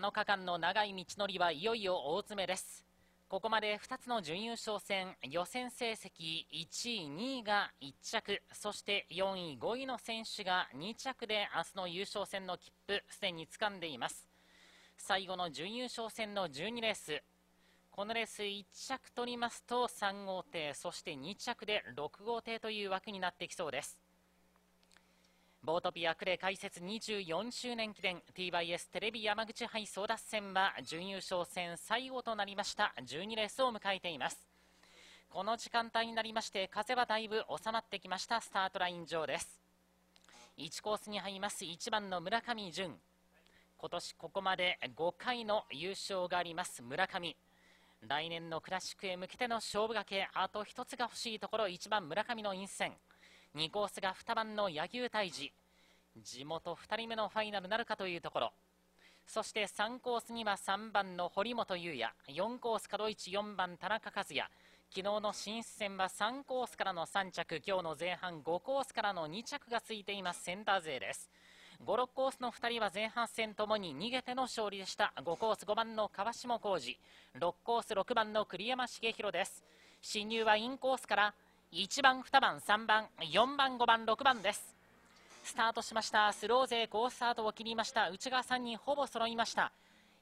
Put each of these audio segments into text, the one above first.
7日間の長い道のりはいよいよ大詰めですここまで2つの準優勝戦予選成績1位2位が1着そして4位5位の選手が2着で明日の優勝戦の切符すでに掴んでいます最後の準優勝戦の12レースこのレース1着取りますと3号艇そして2着で6号艇という枠になってきそうですボートピアクレ開設24周年記念 TBS テレビ山口杯争奪戦は準優勝戦最後となりました12レースを迎えていますこの時間帯になりまして風はだいぶ収まってきましたスタートライン上です1コースに入ります1番の村上潤今年ここまで5回の優勝があります村上来年のクラシックへ向けての勝負がけあと1つが欲しいところ1番村上の陰線2コースが2番の柳生泰治地元2人目のファイナルなるかというところそして3コースには3番の堀本裕也4コース角市4番田中和也昨日の進出戦は3コースからの3着今日の前半5コースからの2着がついていますセンター勢です56コースの2人は前半戦ともに逃げての勝利でした5コース5番の川下浩二6コース6番の栗山茂弘です進入はインコースから1番2番3番4番5番6番ですスタートしましたスロー勢好スタートを切りました内側3人ほぼ揃いました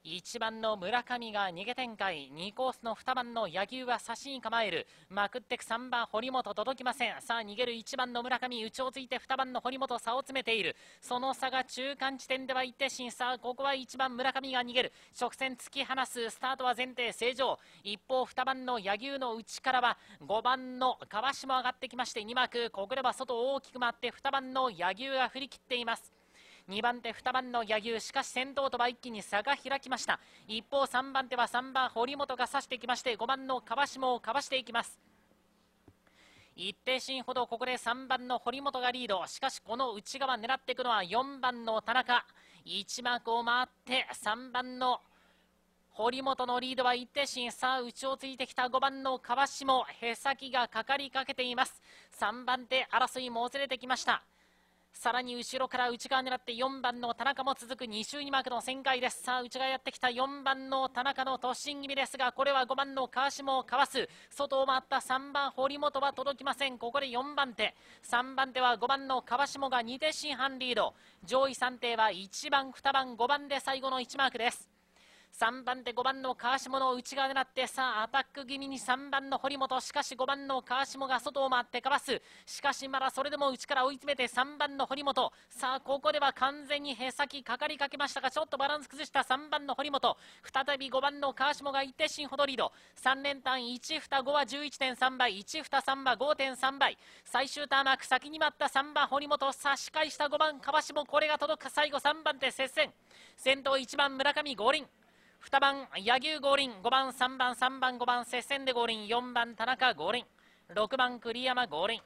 1番の村上が逃げ展開2コースの2番の柳生は差しに構えるまくってく3番堀本届きませんさあ逃げる1番の村上内をついて2番の堀本差を詰めているその差が中間地点では一定審査ここは1番村上が逃げる直線突き放すスタートは前提正常一方2番の柳生の内からは5番の川島上がってきまして2幕ここでは外を大きく回って2番の柳生が振り切っています2番手2番の柳生しかし先頭とは一気に差が開きました一方3番手は3番堀本が差してきまして5番の川下をかわしていきます一定進ほどここで3番の堀本がリードしかしこの内側狙っていくのは4番の田中1幕を回って3番の堀本のリードは一定審さあ内をついてきた5番の川下へさきがかかりかけています3番手争いもつれてきましたさらに後ろから内側狙って4番の田中も続く2周2マークの旋回ですさあ内側やってきた4番の田中の突進気味ですがこれは5番の川下をかわす外を回った3番堀本は届きませんここで4番手3番手は5番の川下が2手進半リード上位3艇は1番2番5番で最後の1マークです3番手5番の川下の内側狙ってさあアタック気味に3番の堀本しかし5番の川下が外を回ってかわすしかしまだそれでも内から追い詰めて3番の堀本さあここでは完全にへさきかかりかけましたがちょっとバランス崩した3番の堀本再び5番の川下が一手進ほどリード3連単1二5は11.3倍1二3は5.3倍最終ターンマーク先に待った3番堀本差し返した5番川下これが届く最後3番手接戦先頭1番村上五輪2番柳生五輪5番3番3番5番接戦で五輪4番田中五輪6番栗山五輪